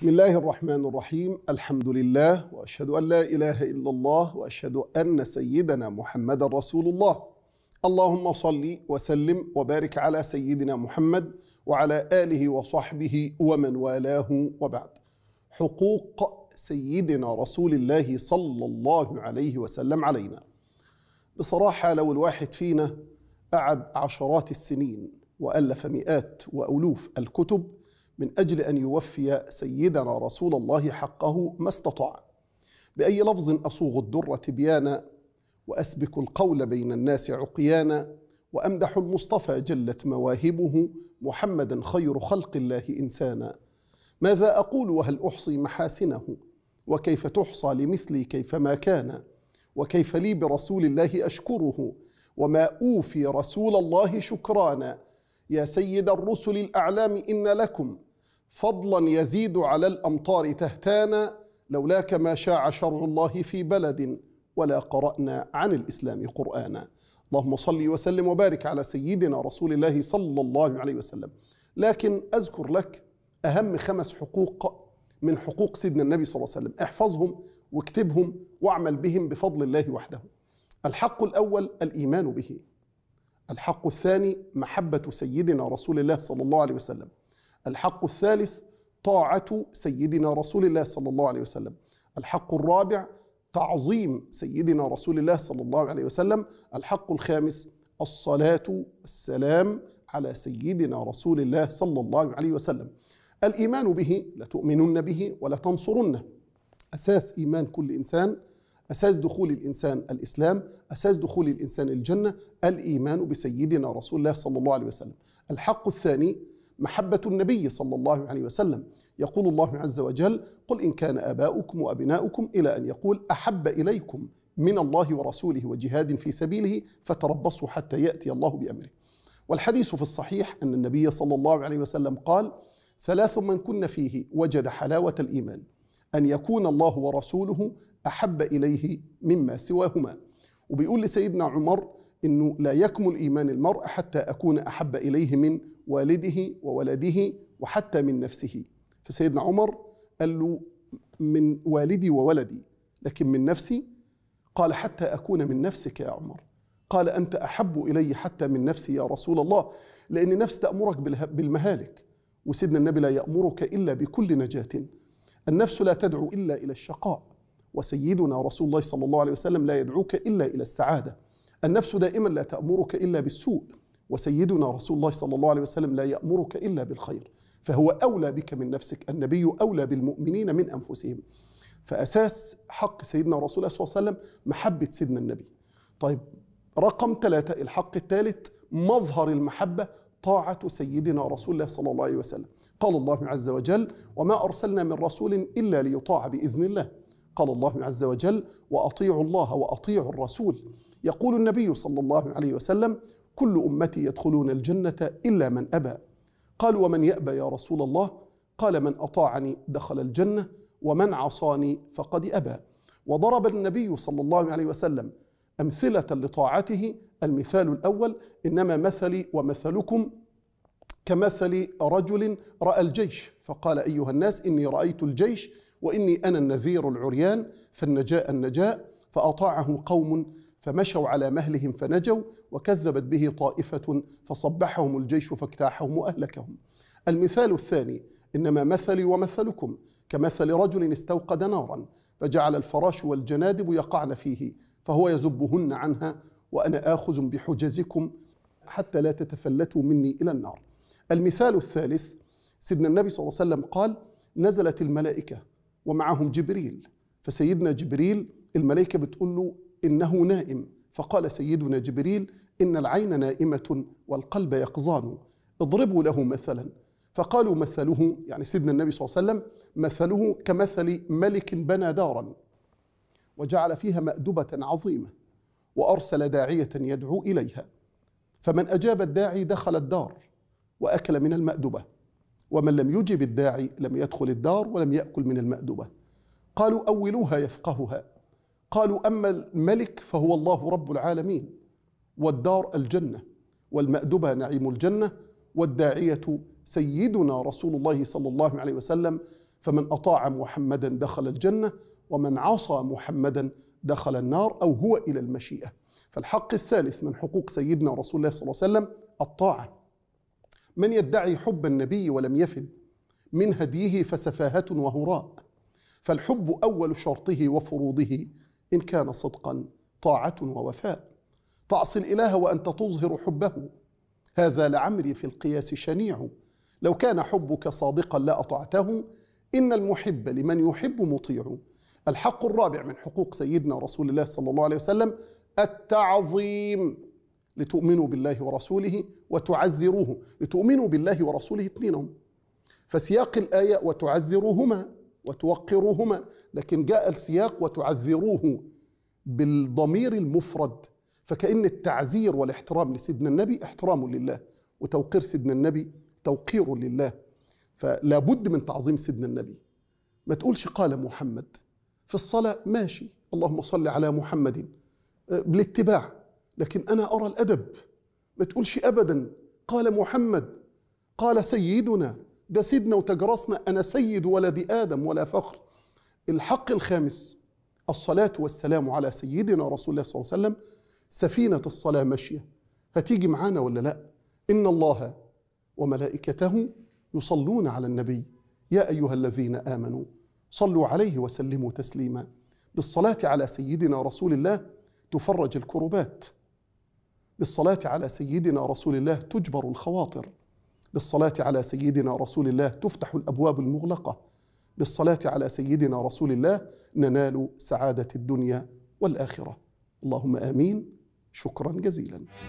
بسم الله الرحمن الرحيم الحمد لله واشهد ان لا اله الا الله واشهد ان سيدنا محمدا رسول الله اللهم صل وسلم وبارك على سيدنا محمد وعلى اله وصحبه ومن والاه وبعد حقوق سيدنا رسول الله صلى الله عليه وسلم علينا بصراحه لو الواحد فينا قعد عشرات السنين والف مئات والوف الكتب من أجل أن يوفي سيدنا رسول الله حقه ما استطاع بأي لفظ أصوغ الدر تبيانا وأسبك القول بين الناس عقيانا وأمدح المصطفى جلت مواهبه محمدا خير خلق الله إنسانا ماذا أقول وهل أحصي محاسنه وكيف تحصى لمثلي كيفما كان وكيف لي برسول الله أشكره وما أوفي رسول الله شكرانا يا سيد الرسل الأعلام إن لكم فضلا يزيد على الأمطار تهتانا لولاك ما شاع شرع الله في بلد ولا قرأنا عن الإسلام قرآنا اللهم صل وسلم وبارك على سيدنا رسول الله صلى الله عليه وسلم لكن أذكر لك أهم خمس حقوق من حقوق سيدنا النبي صلى الله عليه وسلم احفظهم واكتبهم واعمل بهم بفضل الله وحده الحق الأول الإيمان به الحق الثاني محبة سيدنا رسول الله صلى الله عليه وسلم الحق الثالث طاعة سيدنا رسول الله صلى الله عليه وسلم الحق الرابع تعظيم سيدنا رسول الله صلى الله عليه وسلم الحق الخامس الصلاة السلام على سيدنا رسول الله صلى الله عليه وسلم الإيمان به لتؤمنن به ولتنصرنه أساس إيمان كل إنسان أساس دخول الإنسان الإسلام أساس دخول الإنسان الجنة الإيمان بسيدنا رسول الله صلى الله عليه وسلم الحق الثاني محبة النبي صلى الله عليه وسلم يقول الله عز وجل قل إن كان آباؤكم وأبناؤكم إلى أن يقول أحب إليكم من الله ورسوله وجهاد في سبيله فتربصوا حتى يأتي الله بأمره والحديث في الصحيح أن النبي صلى الله عليه وسلم قال ثلاث من كن فيه وجد حلاوة الإيمان أن يكون الله ورسوله أحب إليه مما سواهما وبيقول لسيدنا عمر انه لا يكمل ايمان المرء حتى اكون احب اليه من والده وولده وحتى من نفسه فسيدنا عمر قال له من والدي وولدي لكن من نفسي قال حتى اكون من نفسك يا عمر قال انت احب الي حتى من نفسي يا رسول الله لان نفس تامرك بالمهالك وسيدنا النبي لا يامرك الا بكل نجاه النفس لا تدعو الا الى الشقاء وسيدنا رسول الله صلى الله عليه وسلم لا يدعوك الا الى السعاده النفس دائما لا تأمرك إلا بالسوء وسيدنا رسول الله صلى الله عليه وسلم لا يأمرك إلا بالخير فهو أولى بك من نفسك النبي أولى بالمؤمنين من أنفسهم فأساس حق سيدنا رسول الله صلى الله عليه وسلم محبة سيدنا النبي طيب رقم ثلاثة الحق الثالث مظهر المحبة طاعة سيدنا رسول الله صلى الله عليه وسلم قال الله عز وجل وما أرسلنا من رسول إلا ليطاع بإذن الله قال الله عز وجل وأطيعوا الله وأطيعوا الرسول يقول النبي صلى الله عليه وسلم كل امتي يدخلون الجنه الا من ابى قالوا ومن يابى يا رسول الله قال من اطاعني دخل الجنه ومن عصاني فقد ابى وضرب النبي صلى الله عليه وسلم امثله لطاعته المثال الاول انما مثلي ومثلكم كمثل رجل راى الجيش فقال ايها الناس اني رايت الجيش واني انا النذير العريان فالنجاء النجاء فاطاعه قوم فمشوا على مهلهم فنجوا وكذبت به طائفة فصبحهم الجيش فاجتاحهم وأهلكهم المثال الثاني إنما مثلي ومثلكم كمثل رجل استوقد نارا فجعل الفراش والجنادب يقعن فيه فهو يزبهن عنها وأنا آخذ بحجزكم حتى لا تتفلتوا مني إلى النار المثال الثالث سيدنا النبي صلى الله عليه وسلم قال نزلت الملائكة ومعهم جبريل فسيدنا جبريل الملائكة بتقول له إنه نائم فقال سيدنا جبريل إن العين نائمة والقلب يقظان اضربوا له مثلا فقالوا مثله يعني سيدنا النبي صلى الله عليه وسلم مثله كمثل ملك بنى دارا وجعل فيها مأدبة عظيمة وأرسل داعية يدعو إليها فمن أجاب الداعي دخل الدار وأكل من المأدبة ومن لم يجب الداعي لم يدخل الدار ولم يأكل من المأدبة قالوا أولوها يفقهها قالوا أما الملك فهو الله رب العالمين والدار الجنة والمأدبة نعيم الجنة والداعية سيدنا رسول الله صلى الله عليه وسلم فمن أطاع محمدا دخل الجنة ومن عصى محمدا دخل النار أو هو إلى المشيئة فالحق الثالث من حقوق سيدنا رسول الله صلى الله عليه وسلم الطاعة من يدعي حب النبي ولم يفد من هديه فسفاهة وهراء فالحب أول شرطه وفروضه إن كان صدقا طاعة ووفاء تعصي الإله وأنت تظهر حبه هذا لعمري في القياس شنيع لو كان حبك صادقا لأطعته إن المحب لمن يحب مطيع الحق الرابع من حقوق سيدنا رسول الله صلى الله عليه وسلم التعظيم لتؤمنوا بالله ورسوله وتعزروه لتؤمنوا بالله ورسوله اثنينهم فسياق الآية وتعزروهما وتوقرهما لكن جاء السياق وتعذروه بالضمير المفرد فكأن التعزير والاحترام لسيدنا النبي احترام لله وتوقير سيدنا النبي توقير لله فلا بد من تعظيم سيدنا النبي ما تقولش قال محمد في الصلاة ماشي اللهم صل على محمد آه، بالاتباع لكن أنا أرى الأدب ما تقولش أبدا قال محمد قال سيدنا ده سيدنا وتجرسنا أنا سيد ولد آدم ولا فخر الحق الخامس الصلاة والسلام على سيدنا رسول الله صلى الله عليه وسلم سفينة الصلاة ماشية هتيجي معانا ولا لا إن الله وملائكته يصلون على النبي يا أيها الذين آمنوا صلوا عليه وسلموا تسليما بالصلاة على سيدنا رسول الله تفرج الكربات بالصلاة على سيدنا رسول الله تجبر الخواطر بالصلاة على سيدنا رسول الله تفتح الأبواب المغلقة بالصلاة على سيدنا رسول الله ننال سعادة الدنيا والآخرة اللهم آمين شكرا جزيلا